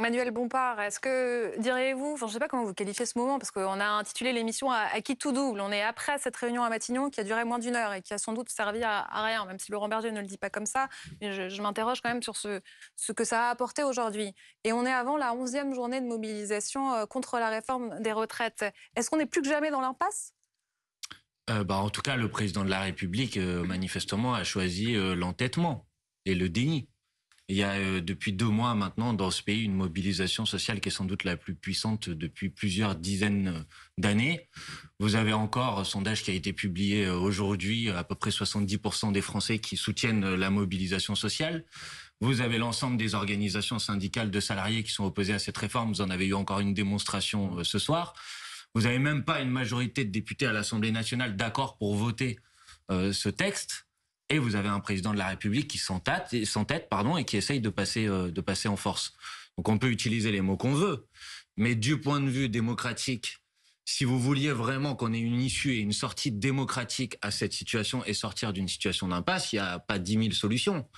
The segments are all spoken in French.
Manuel Bompard, est-ce que direz vous je ne sais pas comment vous qualifiez ce moment, parce qu'on a intitulé l'émission à, qui tout double. On est après cette réunion à Matignon qui a duré moins d'une heure et qui a sans doute servi à, rien, même si Laurent Berger ne le dit pas comme ça. Mais je, m'interroge quand même sur ce, que ça a apporté aujourd'hui. Et on est avant la onzième journée de mobilisation euh, contre la réforme des retraites. Est-ce qu'on est plus que jamais dans l'impasse euh, bah, En tout cas, le président de la République, euh, manifestement, a choisi l'entêtement et le déni. Il y a euh, depuis deux mois maintenant dans ce pays une mobilisation sociale qui est sans doute la plus puissante depuis plusieurs dizaines euh, d'années. Vous avez encore un sondage qui a été publié euh, aujourd'hui, à peu près 70% des Français qui soutiennent la mobilisation sociale. Vous avez l'ensemble des organisations syndicales de salariés qui sont opposées à cette réforme. Vous en avez eu encore une démonstration ce soir. Vous n'avez même pas une majorité de députés à l'Assemblée nationale d'accord pour voter ce texte et vous avez un président de la République qui s'entête, pardon, et qui essaye euh, de passer, en force. Donc on peut utiliser les mots qu'on veut, mais du point de vue démocratique, si vous vouliez vraiment qu'on ait une issue et une sortie démocratique à cette situation et sortir d'une situation d'impasse, il n'y a pas 10 000 solutions.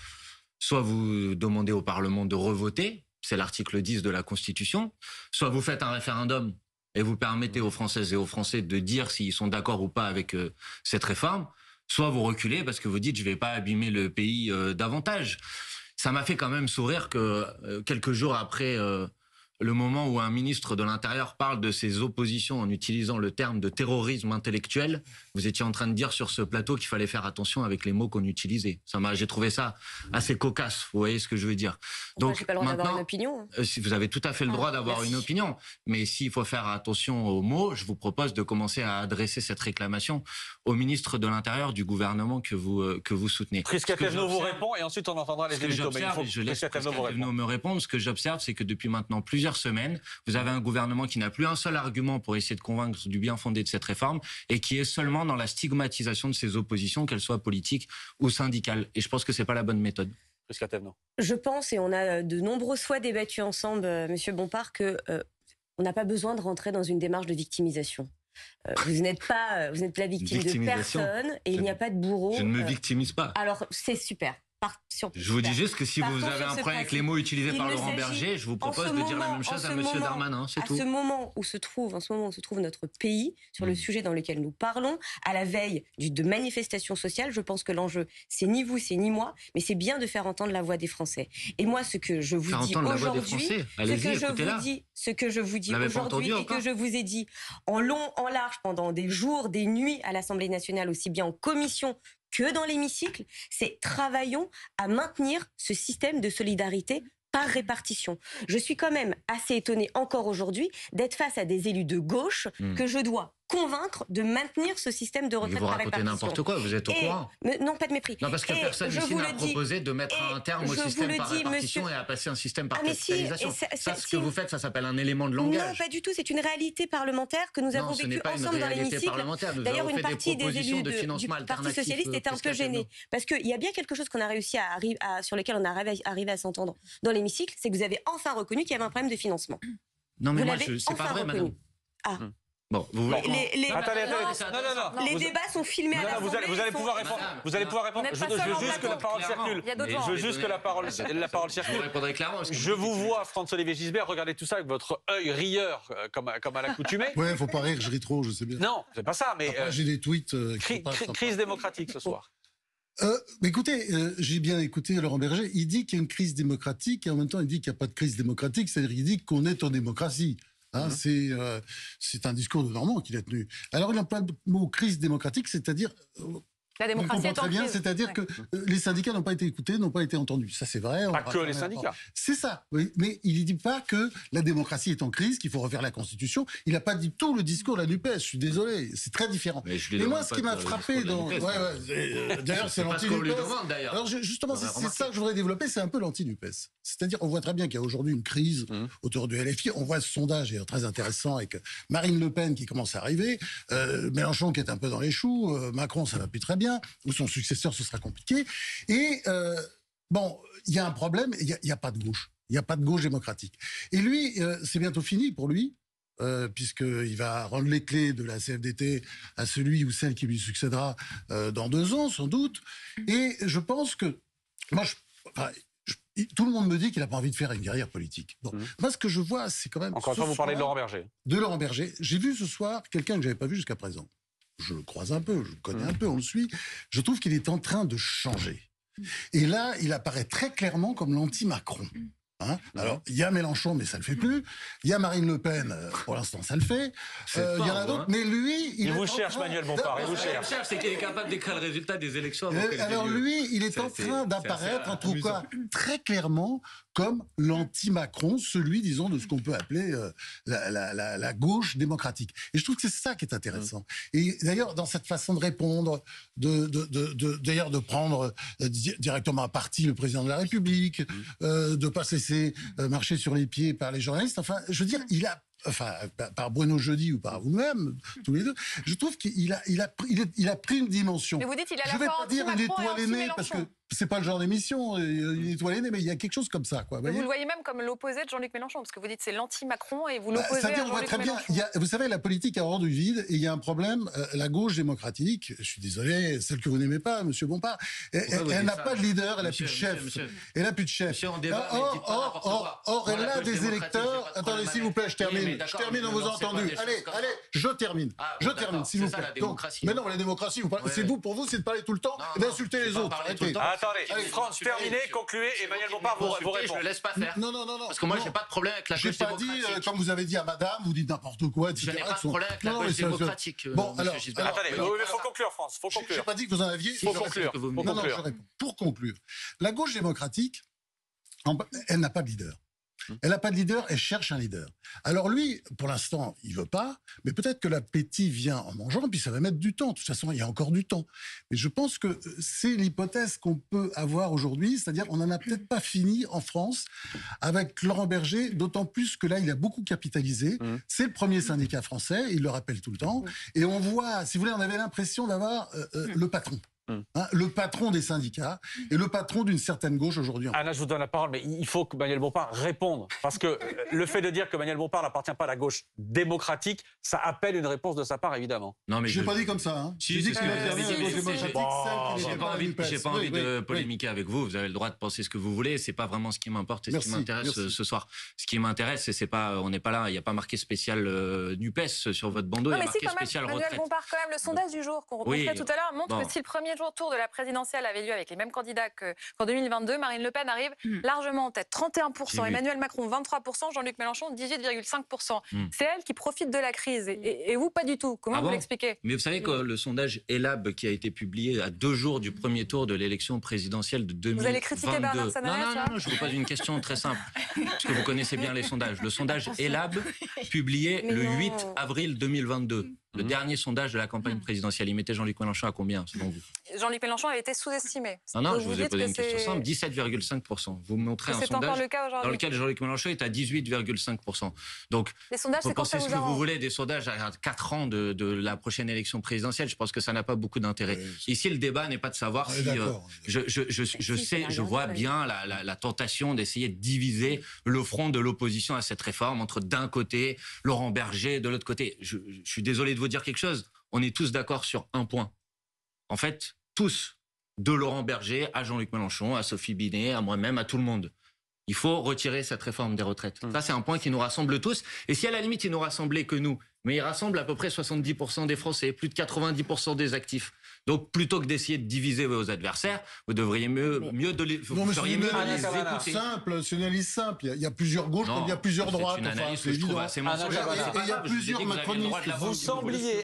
Soit vous demandez au Parlement de revoter, c'est l'article 10 de la Constitution, soit vous faites un référendum et vous permettez aux Françaises et aux Français de dire s'ils sont d'accord ou pas avec euh, cette réforme, soit vous reculez parce que vous dites je vais pas abîmer le pays euh, davantage. Ça m'a fait quand même sourire que euh, quelques jours après euh, le moment où un ministre de l'Intérieur parle de ses oppositions en utilisant le terme de terrorisme intellectuel, vous étiez en train de dire sur ce plateau qu'il fallait faire attention avec les mots qu'on utilisait. Ça m'a, j'ai trouvé ça assez cocasse. Vous voyez ce que je veux dire Donc maintenant, hein. une euh, vous avez tout à fait le ah, droit d'avoir une opinion, mais s'il faut faire attention aux mots, je vous propose de commencer à adresser cette réclamation au ministre de l'Intérieur du gouvernement que vous euh, que vous soutenez. Prisca vous répond et ensuite on entendra les députés. Je laisse Prisca me répondre. Ce que j'observe, c'est que depuis maintenant plusieurs semaine, Vous avez un gouvernement qui n'a plus un seul argument pour essayer de convaincre du bien fondé de cette réforme et qui est seulement dans la stigmatisation de ses oppositions, qu'elles soient politiques ou syndicales. Et je pense que ce n'est pas la bonne méthode. Je pense, et on a euh, de nombreuses fois débattu ensemble, euh, Monsieur Bompard, que euh, on n'a pas besoin de rentrer dans une démarche de victimisation. vous n'êtes pas, vous n'êtes la victime de personne, et il n'y a pas de bourreau. Je ne me victimise pas. Alors c'est super je vous dis juste que si vous avez un problème avec les mots utilisés par Laurent Berger, je vous propose de dire la même chose à Monsieur Darmanin, c'est tout. À ce moment où se trouve, en ce moment où se trouve notre pays, sur le hmm. sujet dans lequel nous parlons, à la veille de manifestations sociales, je pense que l'enjeu, c'est ni vous, c'est ni moi, mais c'est bien de faire entendre la voix des Français. Et moi, ce que je vous dis aujourd'hui, ce que je vous ce que je vous dis aujourd'hui et que je vous ai dit en long, en large, pendant des jours, des nuits à l'Assemblée nationale, aussi bien en commission que dans l'hémicycle, c'est travaillons à maintenir ce système de solidarité par répartition. Je suis quand même assez étonnée encore aujourd'hui d'être face à des élus de gauche hmm. que je dois convaincre de maintenir ce système de retraite par répartition. Vous racontez n'importe quoi, vous êtes au courant. non, pas de mépris. Non, parce que personne ici n'a proposé de mettre un terme au système par répartition et à passer un système par ah, capitalisation. ça, ce que vous faites, ça s'appelle un élément de langage. Non, pas du tout, c'est une réalité parlementaire que nous avons vécue ensemble dans l'hémicycle. D'ailleurs, une partie des élus du Parti euh, Socialiste était un peu gênée, parce qu'il y a bien quelque chose qu'on a réussi à sur lequel on a arrivé à s'entendre dans l'hémicycle, c'est que vous avez enfin reconnu qu'il y avait un problème de financement. Non, mais moi, c'est pas vrai, madame. Ah. Hum. Les, Non, Les débats sont filmés à la vous allez, vous allez pouvoir répondre. Vous allez pouvoir répondre. Je, veux juste que la parole ah, circule. Je veux juste que la parole, la parole circule. Vous clairement. Je vous vois, François-Olivier Gisbert, regardez tout ça avec votre œil rieur, euh, comme, comme à l'accoutumée. Ouais, faut pas rire, je ris trop, je sais bien. Non, c'est pas ça, mais. Euh, j'ai des tweets. Euh, crise démocratique ce soir. écoutez, j'ai bien écouté Laurent Berger. Il dit qu'il y a une crise démocratique et en même temps il dit qu'il n'y a pas de crise démocratique, c'est-à-dire qu'il dit qu'on est en démocratie. Hein, mmh. euh, c'est un discours de Normand qu'il a tenu. Alors il pas le mot crise démocratique, c'est-à-dire euh, la on très bien, c'est-à-dire que euh, les syndicats n'ont pas été écoutés, n'ont pas été entendus. Ça, c'est vrai. Pas que les syndicats. C'est ça. Mais il ne dit pas que la démocratie est en crise, qu'il faut refaire la Constitution. Il n'a pas dit tout le discours de la NUPES. Je suis désolé. C'est très différent. Mais moi, ce qui m'a frappé dans. Euh, d'ailleurs, c'est l'anti-NUPES. Alors, justement, c'est ça que je voudrais développer. C'est un peu l'anti-NUPES. C'est-à-dire, on voit très bien qu'il y a aujourd'hui une crise hum. autour du LFI. On voit ce sondage très intéressant avec Marine Le Pen qui commence à arriver, euh, Mélenchon qui est un peu dans les choux, Macron, ça va plus très bien ou son successeur, ce sera compliqué. Et euh, bon, il y a un problème, il n'y a, pas de gauche. Il n'y a pas de gauche démocratique. Et lui, euh, c'est bientôt fini pour lui. Euh, puisque puisqu'il va rendre les clés de la CFDT à celui ou celle qui lui succédera dans deux ans, sans doute. Et je pense que, moi, tout le monde me dit qu'il n'a pas envie de faire une carrière politique. Mhm. Moi, ce que je vois, c'est quand même. Encore une fois, vous parlez de Laurent Berger. De Laurent Berger. J'ai vu ce soir quelqu'un que je n'avais pas vu jusqu'à présent je le croise un peu, je le connais un mmh. peu, on le suit, je trouve qu'il est en train de changer. Mmh. Et là, il apparaît très clairement comme l'anti-Macron. Mmh. Hein. Alors, il y a Mélenchon, mais ça le fait plus. Il y a Marine Le Pen, euh, pour l'instant, ça le fait. Euh, il y en a d'autres, hein. mais lui... Il, recherche vous cherche, Manuel Bompard, il vous cherche. c'est qu'il est capable d'écrire le résultat des élections. Euh, alors lui, il est en train d'apparaître, en tout cas, très clairement, comme l'anti-Macron, celui, disons, de ce qu'on peut appeler euh, la, gauche démocratique. Et je trouve que c'est ça qui est intéressant. Mmh. Et d'ailleurs, dans cette façon de répondre, de, d'ailleurs de, prendre euh, directement à parti le président de la République, mmh. euh, de ne pas cesser marcher sur les pieds par les journalistes, enfin, je veux dire, il a enfin par Bruno Jeudi ou par vous-même, mmh. tous les deux, je trouve qu'il a, il a, pris une dimension. Mais vous dites il a la je vais pas dire une étoile aînée parce que c'est pas le genre d'émission, euh, une étoile mais il y a quelque chose comme ça. Quoi, vous, le voyez même comme l'opposé de Jean-Luc Mélenchon, parce que vous dites c'est l'anti-Macron et vous bah, l'opposez à on voit très Bien, vous savez, la politique a rendu du vide et il y a un problème. Euh, la gauche démocratique, je suis désolé, celle que vous n'aimez pas, Monsieur Bompard, elle, n'a pas de leader, elle n'a plus de chef. elle n'a plus de chef. Or, elle a des électeurs. Attendez, s'il vous plaît, je termine. Je termine, on vous a entendu. Allez, allez, je termine. Ah, je termine, s'il vous plaît. Mais non, la démocratie, c'est vous pour vous, c'est de parler tout le temps d'insulter les autres attendez, ah France, terminé, concluez, Emmanuel Bompard vous, vous répond. Je le laisse pas faire. Non, non, non, non. Parce que moi, je n'ai pas de problème avec la gauche démocratique. – Je pas dit, euh, comme vous avez dit à madame, vous dites n'importe quoi, etc. Je n'ai pas de problème avec la gauche démocratique. Euh, bon, alors. Attendez, il faut conclure, France, faut conclure. J'ai pas dit que vous en aviez. Faut conclure. Non, non, je réponds. Pour conclure, la gauche démocratique, elle n'a pas de leader. Hum. Elle n'a pas de leader, elle cherche un leader. Alors lui, pour l'instant, il veut pas, mais peut-être que l'appétit vient en mangeant, puis ça va mettre du temps. De toute façon, il y a encore du temps. Mais je pense que c'est l'hypothèse qu'on peut avoir aujourd'hui, c'est-à-dire qu'on n'en a peut-être pas fini en France avec Laurent Berger, d'autant plus que là, il a beaucoup capitalisé. Hum. C'est le premier syndicat français, il le rappelle tout le temps. Hum. Et on voit, si vous voulez, on avait l'impression d'avoir euh, euh, le patron. Hein, le patron des syndicats et le patron d'une certaine gauche aujourd'hui. Anna, je vous donne la parole, mais il faut que Manuel Bompard réponde. Parce que le fait de dire que Manuel Bompard n'appartient pas à la gauche démocratique, ça appelle une réponse de sa part, évidemment. Non, mais je n'ai pas dit comme ça. Hein. Si, pas envie de polémiquer avec vous. Vous avez le droit de penser ce que vous voulez. C'est pas vraiment ce qui m'importe et ce qui m'intéresse euh, ce soir. Ce qui m'intéresse, c'est pas, euh, on n'est pas là. Il n'y a pas marqué spécial euh, Nupes sur votre bandeau. Il y a marqué spécial retraite. Manuel Bompard, quand même, le sondage du jour qu'on reprendrait tout à l'heure montre si le premier jours tour de la présidentielle avait lieu avec les mêmes candidats qu'en 2022, Marine Le Pen arrive hmm. largement en tête. 31%, Emmanuel Macron 23%, Jean-Luc Mélenchon 18,5%. Hmm. C'est elle qui profite de la crise. Et, vous, pas du tout. Comment ah vous l'expliquez Mais vous savez que le sondage ELAB qui a été publié à deux jours du premier tour de l'élection présidentielle de 2022... Vous allez critiquer Bernard Sanalès, Non, non, non, je vous pose une question très simple. Parce que vous connaissez bien les sondages. Le sondage ELAB publié le 8 avril 2022. Le mmh. dernier sondage de la campagne mmh. présidentielle, il mettait Jean-Luc Mélenchon à combien, selon vous Jean-Luc Mélenchon a été sous-estimé. Ah non, non, je vous, ai posé que une question simple. 17,5%. Vous me montrez un sondage le cas dans lequel Jean-Luc Mélenchon est à 18,5%. Donc, les sondages, vous pensez ce que vous voulez des sondages à 4 ans de, la prochaine élection présidentielle. Je pense que ça n'a pas beaucoup d'intérêt. Ici, le débat n'est pas de savoir si... Euh, je, bah, sais, je vois bien la, la tentation d'essayer de diviser le front de l'opposition à cette réforme entre d'un côté Laurent Berger, de l'autre côté... je suis désolé de dire quelque chose. On est tous d'accord sur un point. En fait, tous, de Laurent Berger à Jean-Luc Mélenchon, à Sophie Binet, à moi-même, à tout le monde. Il faut retirer cette réforme des retraites. Mmh. Ça, c'est un point qui nous rassemble tous. Et si à la limite, il nous rassemblait que nous, mais il rassemble à peu près 70% des Français, plus de 90% des actifs. Donc, plutôt que d'essayer de diviser vos adversaires, vous devriez mieux, mieux de les, écouter. Simple, c'est une analyse simple. Il y, a, plusieurs gauches, il y a plusieurs droites. C'est une analyse que je trouve assez ah il y a plusieurs macronistes. Vous sembliez